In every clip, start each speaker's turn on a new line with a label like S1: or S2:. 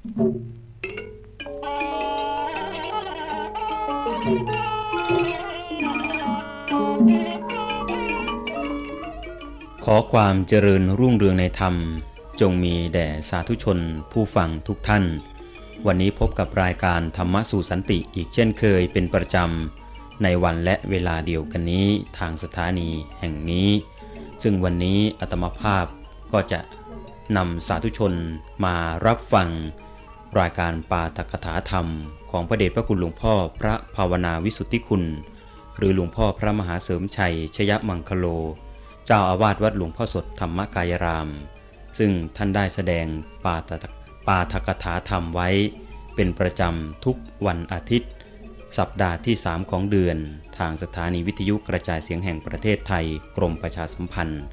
S1: ขอความเจริญรุ
S2: ่งเรืองในธรรมจงมีแด่สาธุชนผู้ฟังทุกท่าน วันนี้พบกับรายการธรรมะสู่สันติอีกเช่นเคยเป็นประจำ ในวันและเวลาเดียวกันนี้ทางสถานีแห่งนี้ ซึ่งวันนี้อัตมภาพก็จะนำสาธุชนมารับฟังรายการปาตกถาธรรม ของพระเดชพระคุณหลวงพ่อพระภาวนาวิสุทธิคุณ หรือหลวงพ่อพระมหาเสริมชัย ชยมังคโล เจ้าอาวาสวัดหลวงพ่อสดธรรมกายราม ซึ่งท่านได้แสดงปาตปาตกถาธรรมไว้ เป็นประจำทุกวันอาทิตย์ สัปดาห์ที่ 3 ของเดือน ทางสถานีวิทยุกระจายเสียงแห่งประเทศไทยกรมประชาสัมพันธ์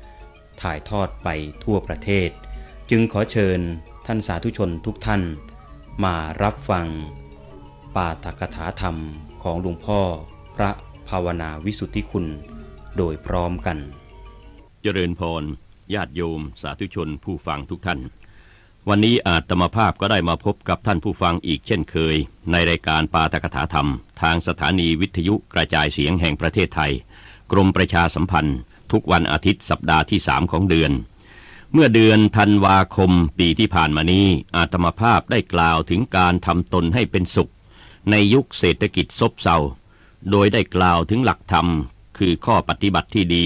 S2: ถ่ายทอดไปทั่วประเทศ จึงขอเชิญท่านสาธุชนทุกท่านมารับฟังปาฐกถาธรรมของหลวงพ่อ
S1: พระภาวนาวิสุทธิคุณโดยพร้อมกัน เจริญพรญาติโยม สาธุชนผู้ฟังทุกท่าน วันนี้อาตมาภาพก็ได้มาพบกับท่านผู้ฟังอีกเช่นเคย ในรายการปาฐกถาธรรม ทางสถานีวิทยุกระจายเสียงแห่งประเทศไทย กรมประชาสัมพันธ์ ทุกวันอาทิตย์สัปดาห์ที่3ของเดือนเมื่อเดือนธันวาคม ปีที่ผ่านมานี้ อาตมาภาพได้กล่าวถึงการทำตนให้เป็นสุข ในยุคเศรษฐกิจซบเซาโดยได้กล่าวถึงหลักธรรม คือข้อปฏิบัติที่ดี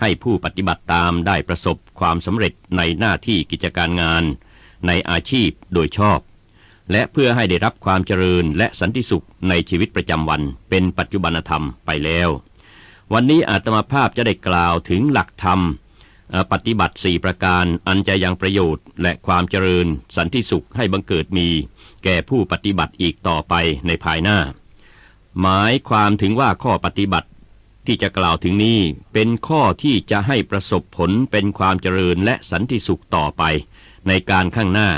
S1: ให้ผู้ปฏิบัติตามได้ประสบความสำเร็จในหน้าที่กิจการงาน ในอาชีพโดยชอบ และเพื่อให้ได้รับความเจริญและสันติสุขในชีวิตประจำวัน เป็นปัจจุบันธรรมไปแล้ว วันนี้อาตมาภาพจะได้กล่าวถึงหลักธรรมปฏิบัติสี่ประการอันจะยังประโยชน์ และความเจริญ สันติสุขให้บังเกิดมี แก่ผู้ปฏิบัติอีกต่อไปในภายหน้า หมายความถึงว่าข้อปฏิบัติที่จะกล่าวถึงนี้ เป็นข้อที่จะให้ประสบผลเป็นความเจริญและสันติสุขต่อไป ในการข้างหน้า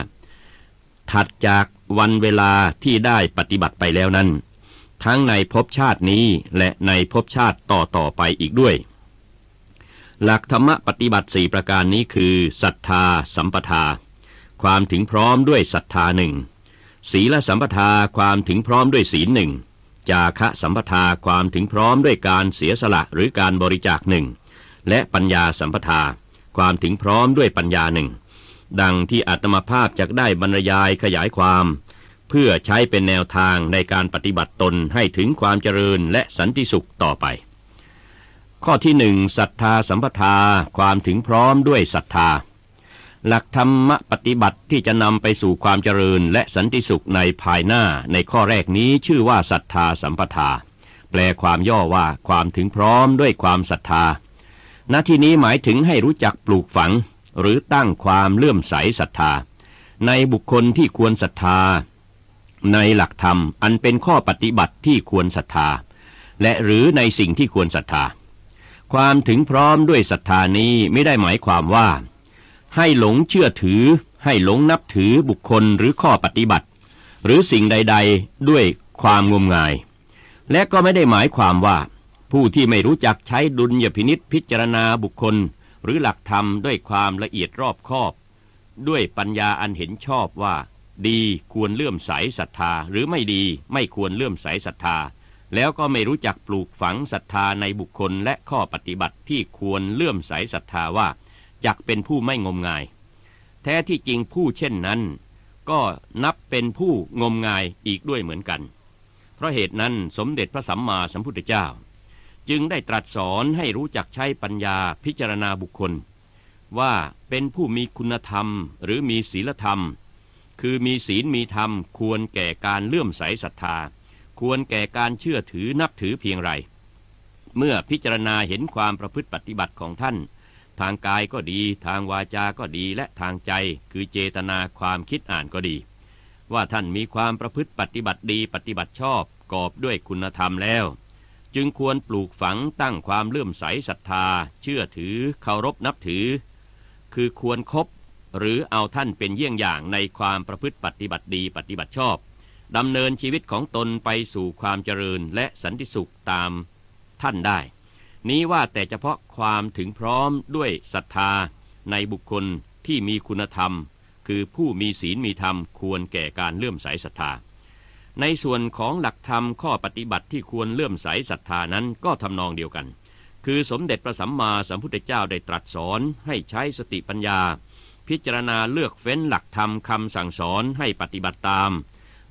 S1: ถัดจากวันเวลาที่ได้ปฏิบัติไปแล้วนั้น ทั้งในภพชาตินี้และในภพชาติต่อต่อไปอีกด้วยหลักธรรมปฏิบัติสี่ประการนี้คือศรัทธาสัมปทา ความถึงพร้อมด้วยศรัทธาหนึ่งศีลสัมปทาความถึงพร้อมด้วยศีลหนึ่งจาคะสัมปทาความถึงพร้อมด้วยการเสียสละหรือการบริจาคหนึ่งและปัญญาสัมปทา ความถึงพร้อมด้วยปัญญาหนึ่งดังที่อาตมาภาพจะได้บรรยายขยายความ เพื่อใช้เป็นแนวทางในการปฏิบัติตนให้ถึงความเจริญและสันติสุขต่อไปข้อที่หนึ่งศรัทธาสัมปทาความถึงพร้อมด้วยศรัทธา หลักธรรมปฏิบัติที่จะนำไปสู่ความเจริญและสันติสุขในภายหน้าในข้อแรกนี้ชื่อว่าศรัทธาสัมปทา แปลความย่อว่าความถึงพร้อมด้วยความศรัทธา ณที่นี้หมายถึงให้รู้จักปลูกฝัง หรือตั้งความเลื่อมใสศรัทธา ในบุคคลที่ควรศรัทธา ในหลักธรรมอันเป็นข้อปฏิบัติที่ควรศรัทธา และหรือในสิ่งที่ควรศรัทธาความถึงพร้อมด้วยศรัทธานี้ไม่ได้หมายความว่า ให้หลงเชื่อถือให้หลงนับถือบุคคลหรือข้อปฏิบัติ หรือสิ่งใด ๆ ด้วยความงมงาย และก็ไม่ได้หมายความว่า ผู้ที่ไม่รู้จักใช้ดุลยพินิษพิจารณาบุคคล หรือหลักธรรมด้วยความละเอียดรอบคอบ ด้วยปัญญาอันเห็นชอบว่า ดีควรเลื่อมใสศรัทธาหรือไม่ดีไม่ควรเลื่อมใสศรัทธาแล้วก็ไม่รู้จักปลูกฝังศรัทธาในบุคคลและข้อปฏิบัติที่ควรเลื่อมใสศรัทธาว่าจักเป็นผู้ไม่งมงาย แท้ที่จริงผู้เช่นนั้น ก็นับเป็นผู้งมงายอีกด้วยเหมือนกัน เพราะเหตุนั้นสมเด็จพระสัมมาสัมพุทธเจ้า จึงได้ตรัสสอนให้รู้จักใช้ปัญญาพิจารณาบุคคล ว่าเป็นผู้มีคุณธรรมหรือมีศีลธรรม คือมีศีลมีธรรมควรแก่การเลื่อมใสศรัทธาควรแก่การเชื่อถือนับถือเพียงไร เมื่อพิจารณาเห็นความประพฤติปฏิบัติของท่าน ทางกายก็ดีทางวาจาก็ดีและทางใจ คือเจตนาความคิดอ่านก็ดี ว่าท่านมีความประพฤติปฏิบัติดีปฏิบัติชอบ กอบด้วยคุณธรรมแล้ว จึงควรปลูกฝังตั้งความเลื่อมใสศรัทธา เชื่อถือ เคารพนับถือ คือควรครบหรือเอาท่านเป็นเยี่ยงอย่างในความประพฤติปฏิบัติดีปฏิบัติชอบดำเนินชีวิตของตนไปสู่ความเจริญและสันติสุขตามท่านได้ นี้ว่าแต่เฉพาะความถึงพร้อมด้วยศรัทธา ในบุคคลที่มีคุณธรรม คือผู้มีศีลมีธรรม ควรแก่การเลื่อมใสศรัทธาในส่วนของหลักธรรมข้อปฏิบัติที่ควรเลื่อมใสศรัทธานั้นก็ทำนองเดียวกัน คือสมเด็จพระสัมมาสัมพุทธเจ้าได้ตรัสสอนให้ใช้สติปัญญา พิจารณาเลือกเฟ้นหลักธรรมคำสั่งสอนให้ปฏิบัติตาม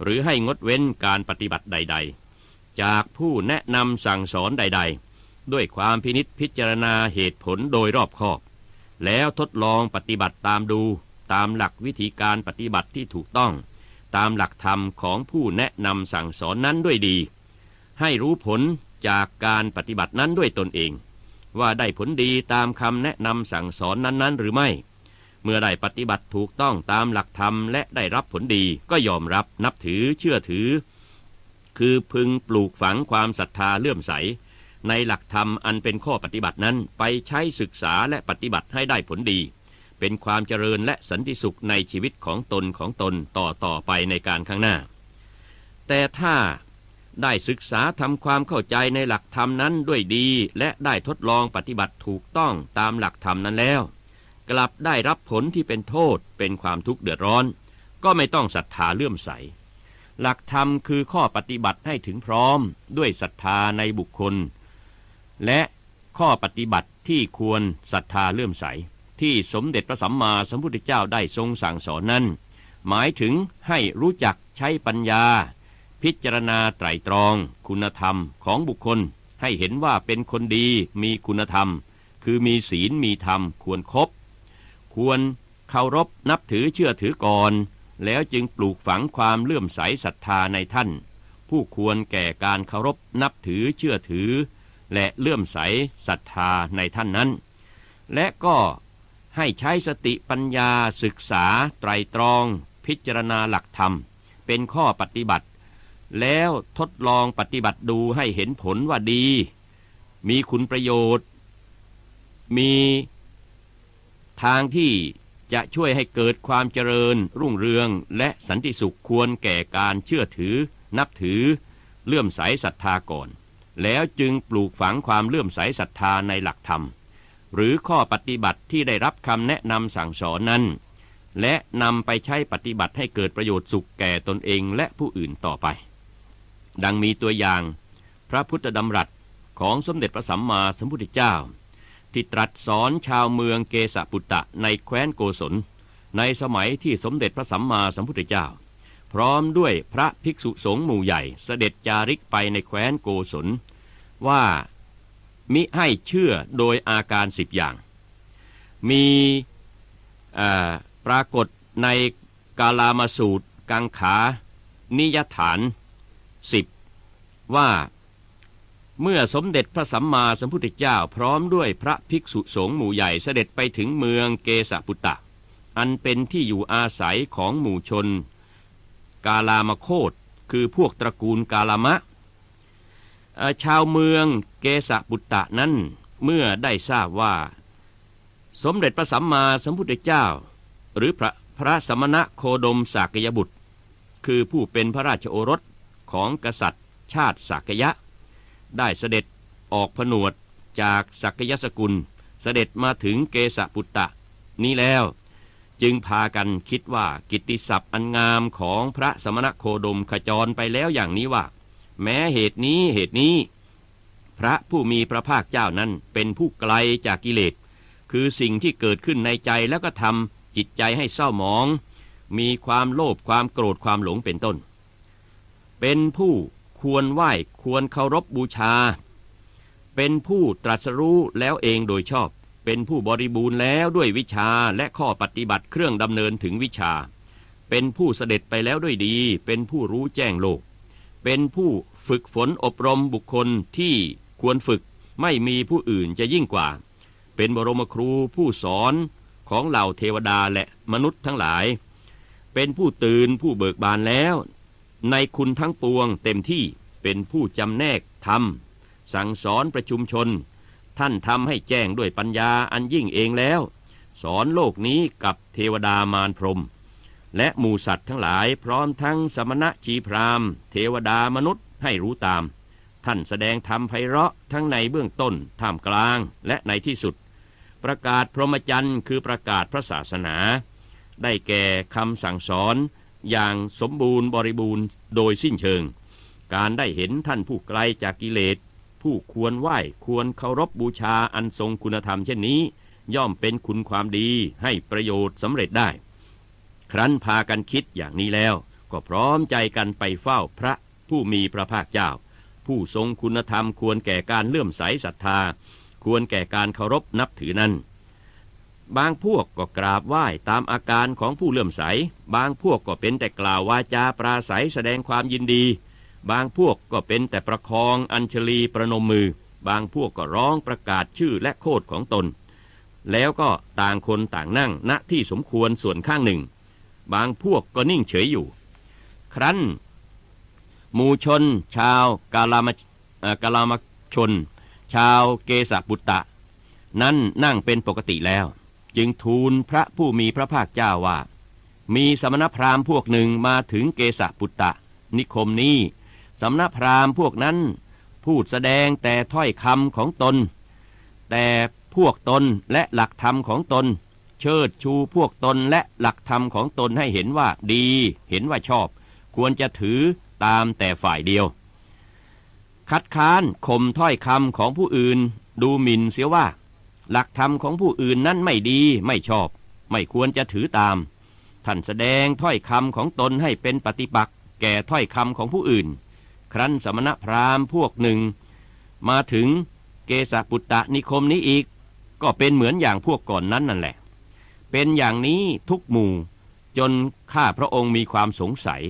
S1: หรือให้งดเว้นการปฏิบัติใดๆ จากผู้แนะนำสั่งสอนใดๆ ด้วยความพินิษพิจารณาเหตุผลโดยรอบคอบ แล้วทดลองปฏิบัติตามดู ตามหลักวิธีการปฏิบัติที่ถูกต้อง ตามหลักธรรมของผู้แนะนำสั่งสอนนั้นด้วยดี ให้รู้ผลจากการปฏิบัตินั้นด้วยตนเอง ว่าได้ผลดีตามคำแนะนำสั่งสอนนั้นๆ หรือไม่เมื่อได้ปฏิบัติถูกต้องตามหลักธรรมและได้รับผลดีก็ยอมรับนับถือเชื่อถือ คือพึงปลูกฝังความศรัทธาเลื่อมใส ในหลักธรรมอันเป็นข้อปฏิบัตินั้นไปใช้ศึกษาและปฏิบัติให้ได้ผลดี เป็นความเจริญและสันติสุขในชีวิตของตนของตนต่อต่อไปในการข้างหน้า แต่ถ้าได้ศึกษาทำความเข้าใจในหลักธรรมนั้นด้วยดีและได้ทดลองปฏิบัติถูกต้องตามหลักธรรมนั้นแล้วกลับได้รับผลที่เป็นโทษเป็นความทุกข์เดือดร้อน ก็ไม่ต้องศรัทธาเลื่อมใสหลักธรรมคือข้อปฏิบัติให้ถึงพร้อม ด้วยศรัทธาในบุคคล และข้อปฏิบัติที่ควรศรัทธาเลื่อมใสที่สมเด็จพระสัมมาสัมพุทธเจ้าได้ทรงสั่งสอนนั้น หมายถึงให้รู้จักใช้ปัญญา พิจารณาไตรตรองคุณธรรมของบุคคลให้เห็นว่าเป็นคนดีมีคุณธรรม คือมีศีลมีธรรมควรครบควรเคารพนับถือเชื่อถือก่อนแล้วจึงปลูกฝังความเลื่อมใสศรัทธาในท่าน ผู้ควรแก่การเคารพนับถือเชื่อถือ และเลื่อมใสศรัทธาในท่านนั้น และก็ให้ใช้สติปัญญาศึกษาไตรตรองพิจารณาหลักธรรมเป็นข้อปฏิบัติ แล้วทดลองปฏิบัติดูให้เห็นผลว่าดีมีคุณประโยชน์ มีทางที่จะช่วยให้เกิดความเจริญรุ่งเรืองและสันติสุขควรแก่การเชื่อถือ นับถือเลื่อมใสศรัทธาก่อน แล้วจึงปลูกฝังความเลื่อมใสศรัทธาในหลักธรรม หรือข้อปฏิบัติที่ได้รับคำแนะนำสั่งสอนนั้น และนำไปใช้ปฏิบัติให้เกิดประโยชน์สุขแก่ตนเองและผู้อื่นต่อไป ดังมีตัวอย่าง พระพุทธดำรัสของสมเด็จพระสัมมาสัมพุทธเจ้าที่ตรัสสอนชาวเมืองเกสปุตตะในแคว้นโกศล ในสมัยที่สมเด็จพระสัมมาสัมพุทธเจ้า พร้อมด้วยพระภิกษุสงฆ์หมู่ใหญ่เสด็จจาริกไปในแคว้นโกศล ว่ามิให้เชื่อโดยอาการสิบอย่าง มีปรากฏในกาลามาสูตรกังขานิยฐานสิบ ว่าเมื่อสมเด็จพระสัมมาสัมพุทธเจ้าพร้อมด้วยพระภิกษุสงฆ์หมู่ใหญ่เสด็จไปถึงเมืองเกสปุตะอันเป็นที่อยู่อาศัยของหมู่ชนกาลามโคตคือพวกตระกูลกาลามะ ชาวเมืองเกสปุตตะนั้น เมื่อได้ทราบว่า สมเด็จพระสัมมาสัมพุทธเจ้าหรือพระพระสมณะโคดมสากยบุตร คือผู้เป็นพระราชโอรสของกษัตริย์ชาติสากยะได้เสด็จออกผนวดจากสักยสกุลเสด็จมาถึงเกษปุตตะ นี้แล้ว จึงพากันคิดว่ากิตติศัพท์อันงามของพระสมณโคดมขจรไปแล้วอย่างนี้ว่า แม้เหตุนี้เหตุนี้ พระผู้มีพระภาคเจ้านั้นเป็นผู้ไกลจากกิเลสคือสิ่งที่เกิดขึ้นในใจแล้วก็ทำจิตใจให้เศร้าหมอง มีความโลภความโกรธความหลงเป็นต้น เป็นผู้ควรไหว้ควรเคารพบบูชา เป็นผู้ตรัสรู้แล้วเองโดยชอบ เป็นผู้บริบูรณ์แล้วด้วยวิชาและข้อปฏิบัติเครื่องดำเนินถึงวิชา เป็นผู้เสด็จไปแล้วด้วยดี เป็นผู้รู้แจ้งโลก เป็นผู้ฝึกฝนอบรมบุคคลที่ควรฝึกไม่มีผู้อื่นจะยิ่งกว่า เป็นบรมครูผู้สอนของเหล่าเทวดาและมนุษย์ทั้งหลาย เป็นผู้ตื่นผู้เบิกบานแล้วในคุณทั้งปวงเต็มที่เป็นผู้จำแนกทำมสั่งสอนประชุมชน ท่านทำให้แจ้งด้วยปัญญาอันยิ่งเองแล้ว สอนโลกนี้กับเทวดามารพรม และหมูสัตว์ทั้งหลายพร้อมทั้งสมณะชีพรามเทวดามนุษย์ให้รู้ตาม ท่านแสดงธรรมไพเราะทั้งในเบื้องต้นท่ามกลางและในที่สุด ประกาศพรหมจรรย์คือประกาศพระศาสนา ได้แก่คำสั่งสอนอย่างสมบูรณ์บริบูรณ์โดยสิ้นเชิง การได้เห็นท่านผู้ไกลจากกิเลสผู้ควรไหว้ควรเคารพบบูชาอันทรงคุณธรรมเช่นนี้ ย่อมเป็นคุณความดีให้ประโยชน์สำเร็จได้ ครั้นพากันคิดอย่างนี้แล้ว ก็พร้อมใจกันไปเฝ้าพระผู้มีพระภาคเจ้า ผู้ทรงคุณธรรมควรแก่การเลื่อมใสศรัทธา ควรแก่การเคารพนับถือนั้นบางพวกก็กราบไหว้ตามอาการของผู้เลื่อมใส บางพวกก็เป็นแต่กล่าววาจาปราศัยแสดงความยินดี บางพวกก็เป็นแต่ประคองอัญชลีประนมมือ บางพวกก็ร้องประกาศชื่อและโคดของตน แล้วก็ต่างคนต่างนั่งณที่สมควรส่วนข้างหนึ่ง บางพวกก็นิ่งเฉยอยู่ ครั้นหมู่ชน ชาวกาลามกาลามชน ชาวเกษบุตตะนั้นนั่งเป็นปกติแล้วจึงทูลพระผู้มีพระภาคเจ้าว่า มีสมณพราหมณ์พวกหนึ่งมาถึงเกษปุตตะ นิคมนี้สมณพราหมณ์พวกนั้น พูดแสดงแต่ถ้อยคำของตน แต่พวกตนและหลักธรรมของตน เชิดชูพวกตนและหลักธรรมของตนให้เห็นว่าดีเห็นว่าชอบควรจะถือตามแต่ฝ่ายเดียว คัดค้านข่มถ้อยคำของผู้อื่นดูหมิ่นเสียว่าหลักธรรมของผู้อื่นนั้นไม่ดีไม่ชอบ ไม่ควรจะถือตาม ท่านแสดงถ้อยคำของตนให้เป็นปฏิปักษ์แก่ถ้อยคำของผู้อื่น ครั้นสมณพราหมณ์พวกหนึ่ง มาถึงเกสปุตตะนิคมนี้อีก ก็เป็นเหมือนอย่างพวกก่อนนั้นนั่นแหละ เป็นอย่างนี้ทุกหมู่ จนข้าพระองค์มีความสงสัย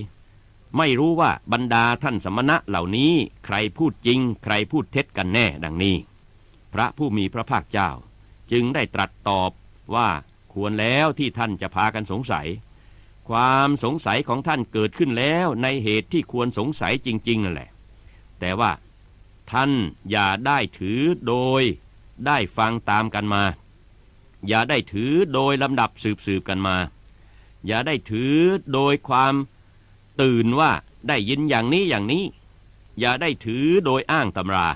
S1: ไม่รู้ว่าบรรดาท่านสมณะเหล่านี้ใครพูดจริงใครพูดเท็จกันแน่ดังนี้ พระผู้มีพระภาคเจ้าจึงได้ตรัสตอบว่าควรแล้วที่ท่านจะพากันสงสัย ความสงสัยของท่านเกิดขึ้นแล้วในเหตุที่ควรสงสัยจริงๆนั่นแหละ แต่ว่า ท่านอย่าได้ถือโดยได้ฟังตามกันมา อย่าได้ถือโดยลำดับสืบๆกันมา อย่าได้ถือโดยความตื่นว่าได้ยินอย่างนี้อย่างนี้ อย่าได้ถือโดยอ้างตำรา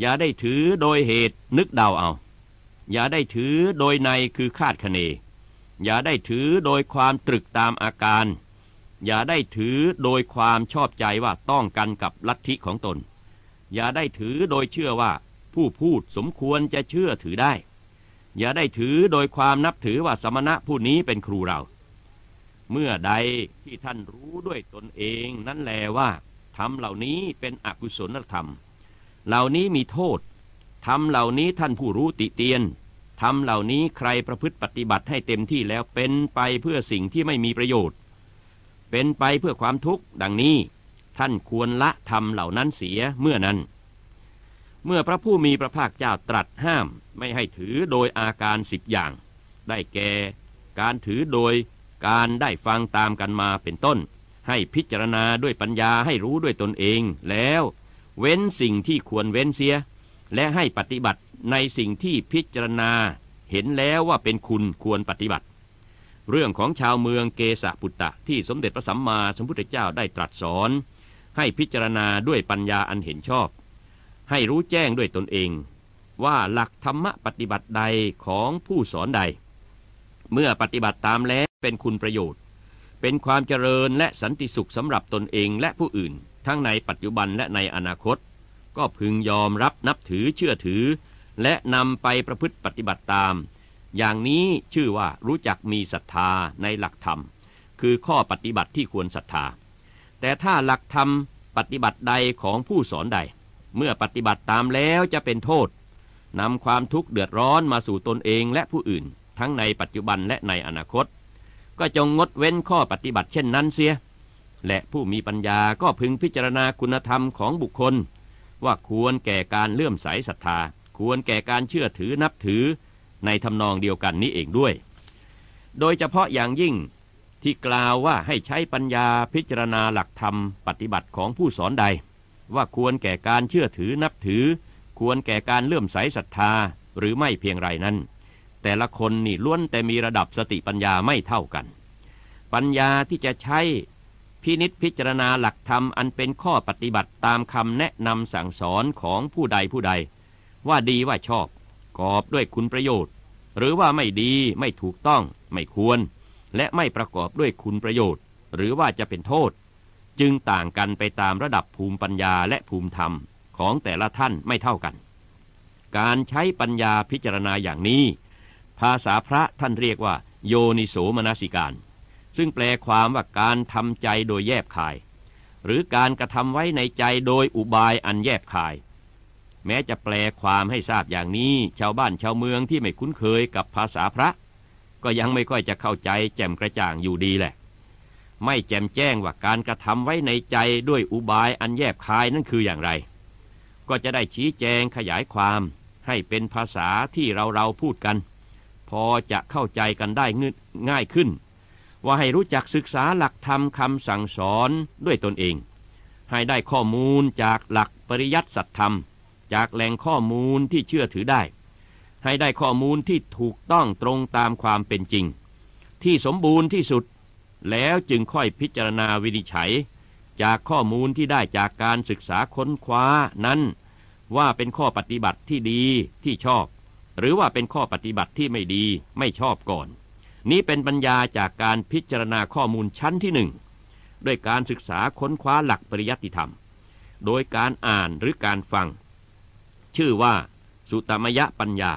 S1: อย่าได้ถือโดยเหตุนึกเดาเอาอย่าได้ถือโดยในคือคาดคะเน อย่าได้ถือโดยความตรึกตามอาการ อย่าได้ถือโดยความชอบใจว่าต้องกันกับลัทธิของตน อย่าได้ถือโดยเชื่อว่าผู้พูดสมควรจะเชื่อถือได้ อย่าได้ถือโดยความนับถือว่าสมณะผู้นี้เป็นครูเรา เมื่อใดที่ท่านรู้ด้วยตนเองนั่นแลว่าทำเหล่านี้เป็นอกุศลธรรม เหล่านี้มีโทษทำเหล่านี้ท่านผู้รู้ติเตียน ทำเหล่านี้ใครประพฤติปฏิบัติให้เต็มที่แล้วเป็นไปเพื่อสิ่งที่ไม่มีประโยชน์ เป็นไปเพื่อความทุกข์ ดังนี้ท่านควรละทำเหล่านั้นเสียเมื่อนั้น เมื่อพระผู้มีพระภาคเจ้าตรัสห้ามไม่ให้ถือโดยอาการสิบอย่าง ได้แก่ การถือโดยการได้ฟังตามกันมาเป็นต้น ให้พิจารณาด้วยปัญญาให้รู้ด้วยตนเอง แล้วเว้นสิ่งที่ควรเว้นเสียและให้ปฏิบัติในสิ่งที่พิจารณาเห็นแล้วว่าเป็นคุณควรปฏิบัติ เรื่องของชาวเมืองเกษปุตตะที่สมเด็จพระสัมมาสัมพุทธเจ้าได้ตรัสสอน ให้พิจารณาด้วยปัญญาอันเห็นชอบ ให้รู้แจ้งด้วยตนเอง ว่าหลักธรรมะปฏิบัติใดของผู้สอนใด เมื่อปฏิบัติตามแล้วเป็นคุณประโยชน์ เป็นความเจริญและสันติสุขสำหรับตนเองและผู้อื่น ทั้งในปัจจุบันและในอนาคตก็พึงยอมรับนับถือเชื่อถือ และนำไปประพฤติปฏิบัติตาม อย่างนี้ชื่อว่ารู้จักมีศรัทธาในหลักธรรมคือข้อปฏิบัติที่ควรศรัทธา แต่ถ้าหลักธรรมปฏิบัติใดของผู้สอนใด เมื่อปฏิบัติตามแล้วจะเป็นโทษนำความทุกข์เดือดร้อนมาสู่ตนเองและผู้อื่น ทั้งในปัจจุบันและในอนาคต ก็จงงดเว้นข้อปฏิบัติเช่นนั้นเสีย และผู้มีปัญญาก็พึงพิจารณาคุณธรรมของบุคคลว่าควรแก่การเลื่อมใสศรัทธา ควรแก่การเชื่อถือนับถือในทำนองเดียวกันนี้เองด้วย โดยเฉพาะอย่างยิ่งที่กล่าวว่าให้ใช้ปัญญาพิจารณาหลักธรรมปฏิบัติของผู้สอนใด ว่าควรแก่การเชื่อถือนับถือ ควรแก่การเลื่อมใสศรัทธาหรือไม่เพียงไรนั้น แต่ละคนนี่ล้วนแต่มีระดับสติปัญญาไม่เท่ากัน ปัญญาที่จะใช้พินิษพิจารณาหลักธรรมอันเป็นข้อปฏิบัติตามคำแนะนำสั่งสอนของผู้ใดผู้ใด ว่าดีว่าชอบกอบด้วยคุณประโยชน์ หรือว่าไม่ดีไม่ถูกต้อง ไม่ควร และไม่ประกอบด้วยคุณประโยชน์ หรือว่าจะเป็นโทษ จึงต่างกันไปตามระดับภูมิปัญญาและภูมิธรรมของแต่ละท่านไม่เท่ากัน การใช้ปัญญาพิจารณาอย่างนี้ ภาษาพระท่านเรียกว่า โยนิโสมนสิการซึ่งแปลความว่าการทำใจโดยแยบคาย หรือการกระทำไว้ในใจโดยอุบายอันแยบคาย แม้จะแปลความให้ทราบอย่างนี้ ชาวบ้านชาวเมืองที่ไม่คุ้นเคยกับภาษาพระ ก็ยังไม่ค่อยจะเข้าใจแจ่มกระจ่างอยู่ดีแหละ ไม่แจ่มแจ้งว่าการกระทำไว้ในใจด้วยอุบายอันแยบคายนั่นคืออย่างไร ก็จะได้ชี้แจงขยายความให้เป็นภาษาที่เราเราพูดกัน พอจะเข้าใจกันได้ง่ายขึ้นว่าให้รู้จักศึกษาหลักธรรมคำสั่งสอนด้วยตนเอง ให้ได้ข้อมูลจากหลักปริยัติสัตธรรม จากแหล่งข้อมูลที่เชื่อถือได้ ให้ได้ข้อมูลที่ถูกต้องตรงตามความเป็นจริง ที่สมบูรณ์ที่สุด แล้วจึงค่อยพิจารณาวินิจฉัย จากข้อมูลที่ได้จากการศึกษาค้นคว้านั้นว่าเป็นข้อปฏิบัติที่ดีที่ชอบ หรือว่าเป็นข้อปฏิบัติที่ไม่ดีไม่ชอบก่อนนี้เป็นปัญญาจากการพิจารณาข้อมูลชั้นที่หนึ่งด้วยการศึกษาค้นคว้าหลักปริยัติธรรม โดยการอ่านหรือการฟัง ชื่อว่า สุตมยะปัญญา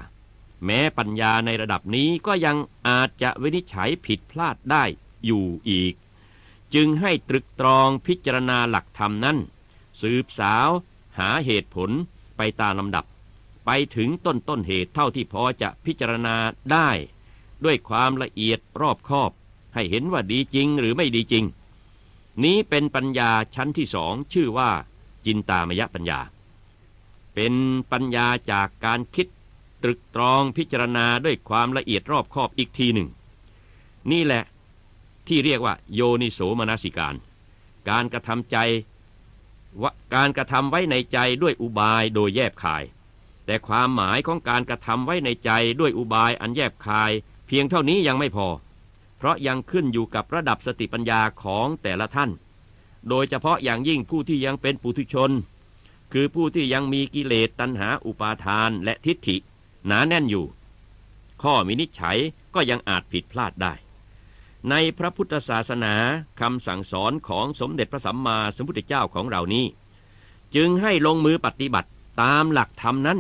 S1: แม้ปัญญาในระดับนี้ก็ยังอาจจะวินิจฉัยผิดพลาดได้อยู่อีก จึงให้ตรึกตรองพิจารณาหลักธรรมนั้น สืบสาวหาเหตุผลไปตามลำดับ ไปถึงต้นต้นเหตุเท่าที่พอจะพิจารณาได้ด้วยความละเอียดรอบคอบให้เห็นว่าดีจริงหรือไม่ดีจริง นี้เป็นปัญญาชั้นที่สองชื่อว่าจินตามยปัญญา เป็นปัญญาจากการคิดตรึกตรองพิจารณาด้วยความละเอียดรอบคอบอีกทีหนึ่ง นี่แหละที่เรียกว่าโยนิโสมนสิการ การกระทำใจการกระทำไว้ในใจด้วยอุบายโดยแยบคาย แต่ความหมายของการกระทำไว้ในใจด้วยอุบายอันแยบคายเพียงเท่านี้ยังไม่พอ เพราะยังขึ้นอยู่กับระดับสติปัญญาของแต่ละท่าน โดยเฉพาะอย่างยิ่งผู้ที่ยังเป็นปุถุชน คือผู้ที่ยังมีกิเลสตัณหาอุปาทานและทิฏฐิหนาแน่นอยู่ ข้อมินิจฉัยก็ยังอาจผิดพลาดได้ ในพระพุทธศาสนาคำสั่งสอนของสมเด็จพระสัมมาสัมพุทธเจ้าของเรานี้ จึงให้ลงมือปฏิบัติตามหลักธรรมนั้น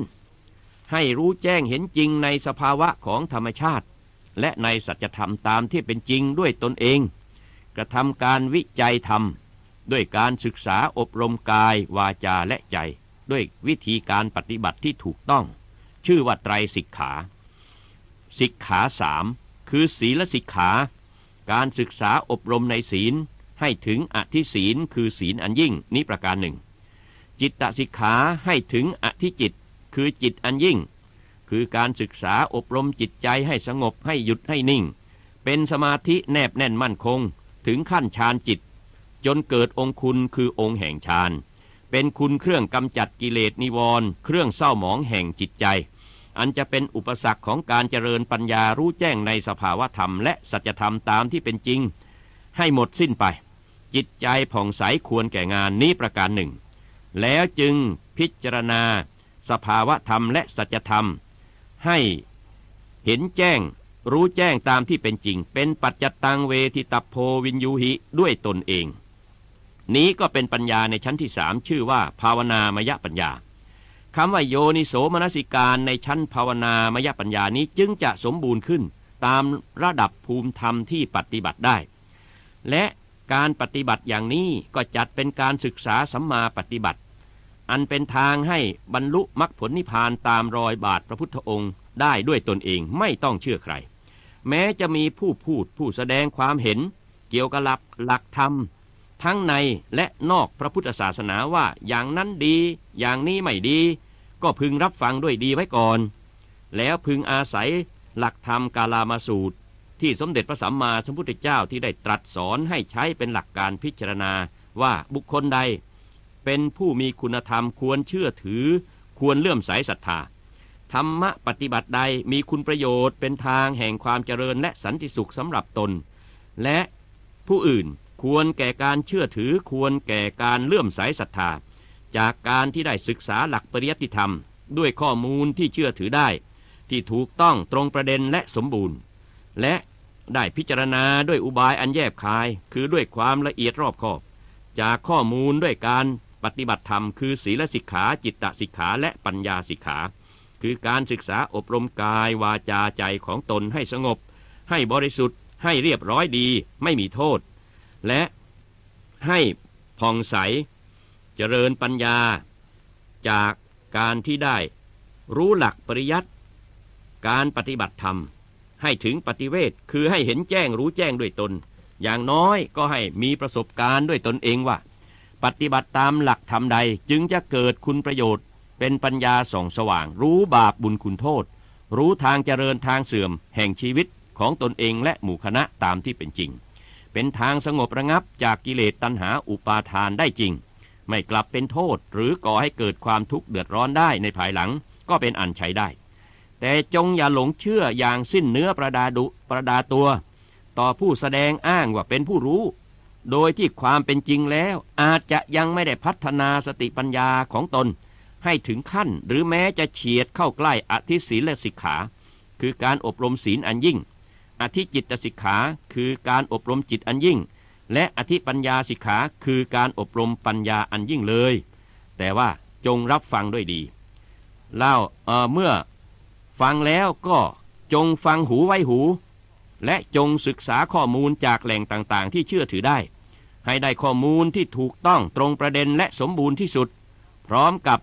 S1: ให้รู้แจ้งเห็นจริงในสภาวะของธรรมชาติและในสัจธรรมตามที่เป็นจริงด้วยตนเอง กระทำการวิจัยธรรม ด้วยการศึกษาอบรมกายวาจาและใจ ด้วยวิธีการปฏิบัติที่ถูกต้อง ชื่อว่า ไตรสิกขา สิกขาสามคือศีลสิกขา การศึกษาอบรมในศีลให้ถึงอธิศีลคือศีลอันยิ่งนี้ประการหนึ่ง จิตตสิกขาให้ถึงอธิจิต คือจิตอันยิ่งคือการศึกษาอบรมจิตใจให้สงบให้หยุดให้นิ่ง เป็นสมาธิแนบแน่นมั่นคง ถึงขั้นฌานจิต จนเกิดองคุณคือองค์แห่งฌานเป็นคุณเครื่องกำจัดกิเลสนิวรณ์เครื่องเศร้าหมองแห่งจิตใจ อันจะเป็นอุปสรรคของการเจริญปัญญารู้แจ้งในสภาวธรรมและสัจธรรมตามที่เป็นจริง ให้หมดสิ้นไป จิตใจผ่องใสควรแก่งานนี้ประการหนึ่ง แล้วจึงพิจารณา สภาวธรรมและสัจธรรมให้เห็นแจ้งรู้แจ้งตามที่เป็นจริง เป็นปัจจตังเวทิตัพโพวินยูหิด้วยตนเอง นี้ก็เป็นปัญญาในชั้นที่สามชื่อว่าภาวนามยปัญญาคำว่าโยนิโสมนสิการในชั้นภาวนามยปัญญานี้จึงจะสมบูรณ์ขึ้นตามระดับภูมิธรรมที่ปฏิบัติได้ และการปฏิบัติอย่างนี้ก็จัดเป็นการศึกษาสัมมาปฏิบัติอันเป็นทางให้บรรลุมรรคผลนิพพานตามรอยบาทพระพุทธองค์ได้ด้วยตนเองไม่ต้องเชื่อใคร แม้จะมีผู้พูดผู้แสดงความเห็น เกี่ยวกับหลักหลักธรรม ทั้งในและนอกพระพุทธศาสนาว่า อย่างนั้นดีอย่างนี้ไม่ดี ก็พึงรับฟังด้วยดีไว้ก่อน แล้วพึงอาศัยหลักธรรมกาลามาสูตร ที่สมเด็จพระสัมมาสัมพุทธเจ้าที่ได้ตรัสสอนให้ใช้เป็นหลักการพิจารณาว่าบุคคลใดเป็นผู้มีคุณธรรมควรเชื่อถือควรเลื่อมใสศรัทธาธรรมะปฏิบัติใดมีคุณประโยชน์เป็นทางแห่งความเจริญและสันติสุขสำหรับตน และผู้อื่นควรแก่การเชื่อถือควรแก่การเลื่อมใสศรัทธาจากการที่ได้ศึกษาหลักปริยัติธรรม ด้วยข้อมูลที่เชื่อถือได้ ที่ถูกต้องตรงประเด็นและสมบูรณ์ และได้พิจารณาด้วยอุบายอันแยบคายคือด้วยความละเอียดรอบคอบ จากข้อมูลด้วยการปฏิบัติธรรมคือ ศีลสิกขา จิตตสิกขาและปัญญาสิกขา คือการศึกษาอบรมกายวาจาใจของตนให้สงบ ให้บริสุทธิ์ให้เรียบร้อยดี ไม่มีโทษ และให้ผ่องใสเจริญปัญญา จากการที่ได้รู้หลักปริยัติการปฏิบัติธรรม ให้ถึงปฏิเวทคือให้เห็นแจ้งรู้แจ้งด้วยตน อย่างน้อยก็ให้มีประสบการณ์ด้วยตนเองว่าปฏิบัติตามหลักธรรมใดจึงจะเกิดคุณประโยชน์ เป็นปัญญาส่องสว่าง รู้บาปบุญคุณโทษ รู้ทางเจริญทางเสื่อม แห่งชีวิตของตนเองและหมู่คณะตามที่เป็นจริง เป็นทางสงบระงับจากกิเลสตัณหาอุปาทานได้จริง ไม่กลับเป็นโทษ หรือก่อให้เกิดความทุกข์เดือดร้อนได้ในภายหลัง ก็เป็นอันใช้ได้ แต่จงอย่าหลงเชื่ออย่างสิ้นเนื้อประดาดุประดาตัว ต่อผู้แสดงอ้างว่าเป็นผู้รู้โดยที่ความเป็นจริงแล้วอาจจะยังไม่ได้พัฒนาสติปัญญาของตน ให้ถึงขั้นหรือแม้จะเฉียดเข้าใกล้อธิศีลและสิกขา คือการอบรมศีลอันยิ่ง อธิจิตสิกขา คือการอบรมจิตอันยิ่ง และอธิปัญญาสิกขา คือการอบรมปัญญาอันยิ่งเลย แต่ว่าจงรับฟังด้วยดีเล่าเเมื่อ ฟังแล้วก็จงฟังหูไว้หู และจงศึกษาข้อมูลจากแหล่งต่างๆ ที่เชื่อถือได้ให้ได้ข้อมูลที่ถูกต้องตรงประเด็นและสมบูรณ์ที่สุด พร้อมกับ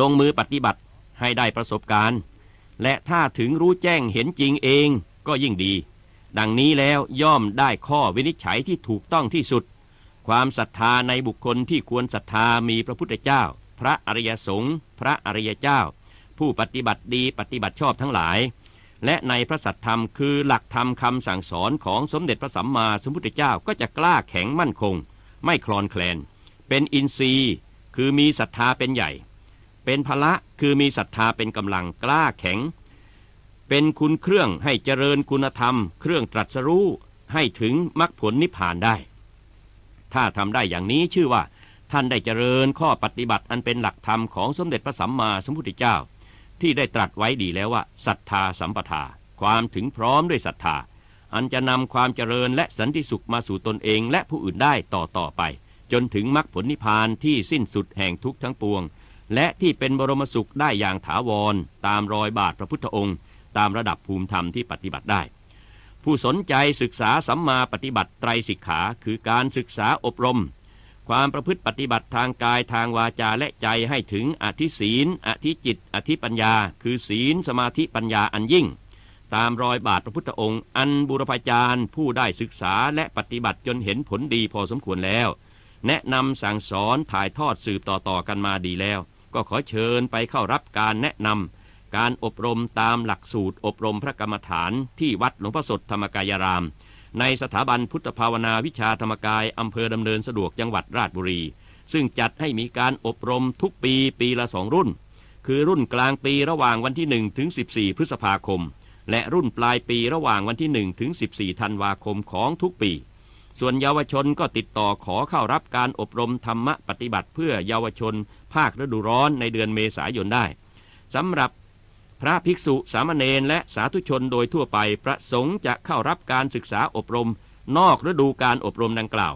S1: ลงมือปฏิบัติให้ได้ประสบการณ์ และถ้าถึงรู้แจ้งเห็นจริงเองก็ยิ่งดี ดังนี้แล้วย่อมได้ข้อวินิจฉัยที่ถูกต้องที่สุด ความศรัทธาในบุคคลที่ควรศรัทธามีพระพุทธเจ้า พระอริยสงฆ์พระอริยเจ้า ผู้ปฏิบัติดีปฏิบัติชอบทั้งหลายและในพระสัตธรรมคือหลักธรรมคำสั่งสอนของสมเด็จพระสัมมาสัมพุทธเจ้าก็จะกล้าแข็งมั่นคง ไม่คลอนแคลนเป็นอินทรีย์ คือมีศรัทธาเป็นใหญ่ เป็นพละคือมีศรัทธาเป็นกำลังกล้าแข็ง เป็นคุณเครื่องให้เจริญคุณธรรม เครื่องตรัสรู้ให้ถึงมรรคผลนิพพานได้ ถ้าทำได้อย่างนี้ชื่อว่า ท่านได้เจริญข้อปฏิบัติอันเป็นหลักธรรมของสมเด็จพระสัมมาสัมพุทธเจ้าที่ได้ตรัสไว้ดีแล้วว่าศรัทธาสัมปทา ความถึงพร้อมด้วยศรัทธา อันจะนำความเจริญและสันติสุขมาสู่ตนเองและผู้อื่นได้ต่อต่อไป จนถึงมรรคผลนิพพานที่สิ้นสุดแห่งทุกทั้งปวง และที่เป็นบรมสุขได้อย่างถาวร ตามรอยบาทพระพุทธองค์ ตามระดับภูมิธรรมที่ปฏิบัติได้ ผู้สนใจศึกษาสัมมาปฏิบัติไตรสิกขา คือการศึกษาอบรมความประพฤติปฏิบัติทางกายทางวาจาและใจให้ถึงอธิศีล อธิจิต อธิปัญญา คือศีล สมาธิปัญญาอันยิ่ง ตามรอยบาทพระพุทธองค์ อันบุรพาจารย์ ผู้ได้ศึกษา และปฏิบัติจนเห็นผลดีพอสมควรแล้ว แนะนำสั่งสอนถ่ายทอดสืบต่อๆกันมาดีแล้ว ก็ขอเชิญไปเข้ารับการแนะนำการอบรมตามหลักสูตรอบรมพระกรรมฐาน ที่วัดหลวงพ่อสดธรรมกายรามในสถาบันพุทธภาวนาวิชาธรรมกาย อำเภอดำเนินสะดวกจังหวัดราชบุรี ซึ่งจัดให้มีการอบรมทุกปีปีละสองรุ่น คือรุ่นกลางปีระหว่างวันที่ 1 ถึง 14 พฤษภาคม และรุ่นปลายปีระหว่างวันที่ 1 ถึง 14 ธันวาคมของทุกปี ส่วนเยาวชนก็ติดต่อขอเข้ารับการอบรมธรรมปฏิบัติเพื่อเยาวชน ภาคฤดูร้อนในเดือนเมษายนได้สำหรับพระภิกษุสามเณรและสาธุชนโดยทั่วไป ประสงค์จะเข้ารับการศึกษาอบรม นอกฤดูการอบรมดังกล่าว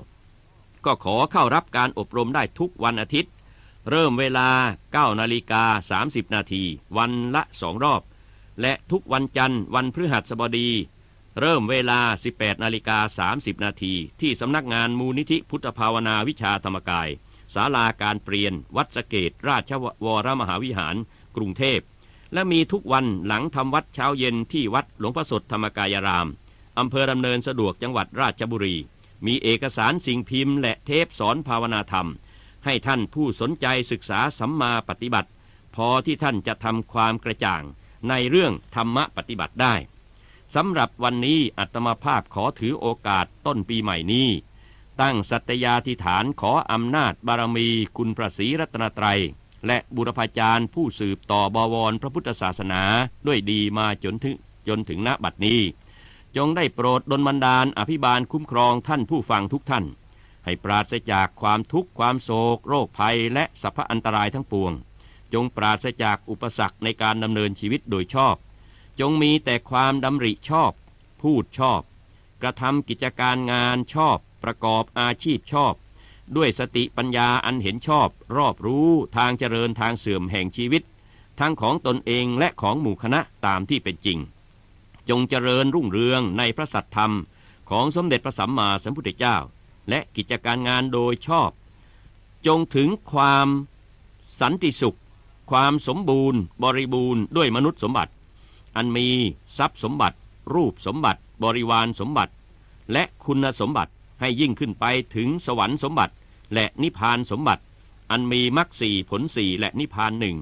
S1: ก็ขอเข้ารับการอบรมได้ทุกวันอาทิตย์ เริ่มเวลา9นาฬิกา30 นาที วันละสองรอบ และทุกวันจันทร์ วันพฤหัสบดี เริ่มเวลา 18นาฬิกา30 นาที ที่สำนักงานมูลนิธิพุทธภาวนาวิชาธรรมกายศาลาการเปลี่ยนวัดสเกต ราชวรมหาวิหาร กรุงเทพและมีทุกวันหลังทำวัดเช้าเย็นที่วัดหลวงพ่อสดธรรมกายรามอำเภอดำเนินสะดวกจังหวัดราชบุรี มีเอกสารสิ่งพิมพ์และเทปสอนภาวนาธรรม ให้ท่านผู้สนใจศึกษาสัมมาปฏิบัติ พอที่ท่านจะทำความกระจ่างในเรื่องธรรมะปฏิบัติได้สำหรับวันนี้อัตมาภาพขอถือโอกาสต้นปีใหม่นี้ ตั้งสัตยาธิฐานขออำนาจบารมี คุณพระศรีรัตนตรัยและบุรพาจารย์ผู้สืบต่อบวรพระพุทธศาสนา ด้วยดีมาจนถึงจนถึงณบัดนี้ จงได้โปรดดลบันดาลอภิบาลคุ้มครองท่านผู้ฟังทุกท่าน ให้ปราศจากความทุกข์ ความโศก โรคภัยและสัพพอันตรายทั้งปวง จงปราศจากอุปสรรคในการดำเนินชีวิตโดยชอบ จงมีแต่ความดำริชอบ พูดชอบ กระทำกิจการงานชอบประกอบอาชีพชอบด้วยสติปัญญาอันเห็นชอบ รอบรู้ทางเจริญทางเสื่อมแห่งชีวิต ทั้งของตนเองและของหมู่คณะตามที่เป็นจริง จงเจริญรุ่งเรืองในพระสัตธรรม ของสมเด็จพระสัมมาสัมพุทธเจ้า และกิจการงานโดยชอบ จงถึงความสันติสุข ความสมบูรณ์ บริบูรณ์ด้วยมนุษย์สมบัติ อันมีทรัพย์สมบัติ รูปสมบัติ บริวารสมบัติ และคุณสมบัติให้ยิ่งขึ้นไปถึงสวรรค์สมบัติและนิพพานสมบัติ อันมีมรรคสี่ผลสี่และนิพพานหนึ่ง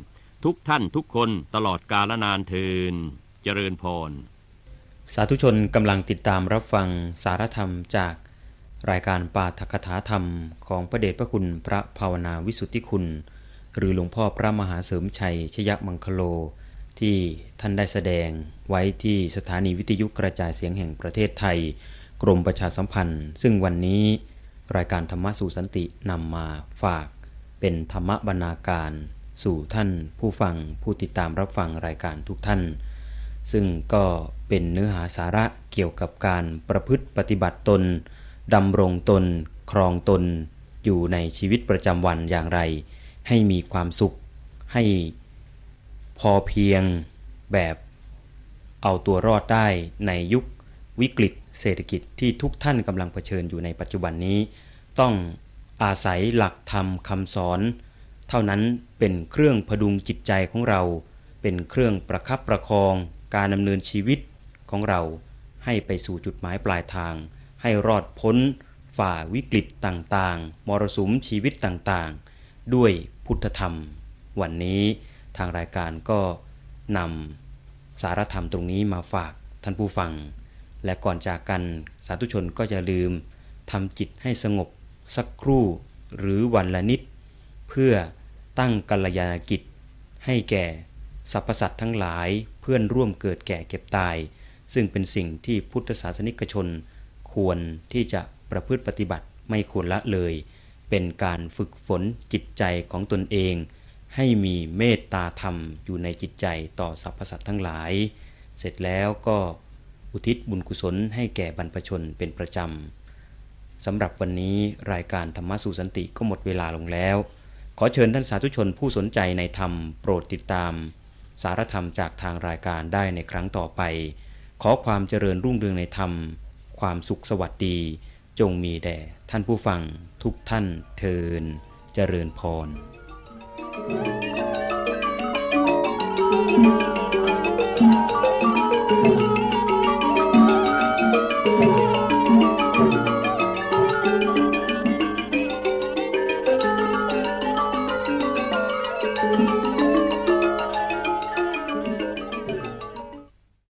S1: ทุกท่านทุกคนตลอดกาลนานเทินเจริญพร
S2: สาธุชนกำลังติดตามรับฟังสารธรรมจากรายการปาฐกถาธรรมของพระเดชพระคุณพระภาวนาวิสุทธิคุณ หรือหลวงพ่อพระมหาเสริมชัย ชยมังคโลที่ท่านได้แสดงไว้ที่สถานีวิทยุกระจายเสียงแห่งประเทศไทยกรมประชาสัมพันธ์ ซึ่งวันนี้รายการธรรมะสู่สันตินำมาฝากเป็นธรรมบรรณาการสู่ท่านผู้ฟังผู้ติดตามรับฟังรายการทุกท่าน ซึ่งก็เป็นเนื้อหาสาระเกี่ยวกับการประพฤติปฏิบัติตนดำรงตนครองตนอยู่ในชีวิตประจำวันอย่างไร ให้มีความสุขให้พอเพียงแบบเอาตัวรอดได้ในยุควิกฤตเศรษฐกิจที่ทุกท่านกำลังเผชิญอยู่ในปัจจุบันนี้ ต้องอาศัยหลักธรรมคำสอน เท่านั้นเป็นเครื่องพดุงจิตใจของเราเป็นเครื่องประคับประคองการดำเนินชีวิตของเราให้ไปสู่จุดหมายปลายทาง ให้รอดพ้นฝ่าวิกฤตต่าง ๆมรสุมชีวิตต่างๆ ด้วยพุทธธรรม วันนี้ทางรายการก็นำสารธรรมตรงนี้มาฝากท่านผู้ฟังและก่อนจากกันสาธุชนก็จะลืมทำจิตให้สงบ สักครู่หรือวันละนิด เพื่อตั้งกัลยาณกิจ ให้แก่ สรรพสัตว์ทั้งหลาย เพื่อนร่วมเกิดแก่เก็บตาย ซึ่งเป็นสิ่งที่พุทธศาสนิกชน ควรที่จะประพฤติปฏิบัติไม่ควรละเลย เป็นการฝึกฝนจิตใจของตนเอง ให้มีเมตตาธรรมอยู่ในจิตใจต่อสรรพสัตว์ทั้งหลาย เสร็จแล้วก็อุทิศ บุญกุศล ให้แก่บรรพชนเป็นประจำ สำหรับวันนี้รายการธรรมสู่สันติก็หมดเวลาลงแล้ว ขอเชิญท่านสาธุชนผู้สนใจในธรรมโปรดติดตาม สารธรรมจากทางรายการได้ในครั้งต่อไป ขอความเจริญรุ่งเรืองในธรรม ความสุขสวัสดี จงมีแด่ ท่านผู้ฟัง ทุกท่านเทินเจริญพร thank you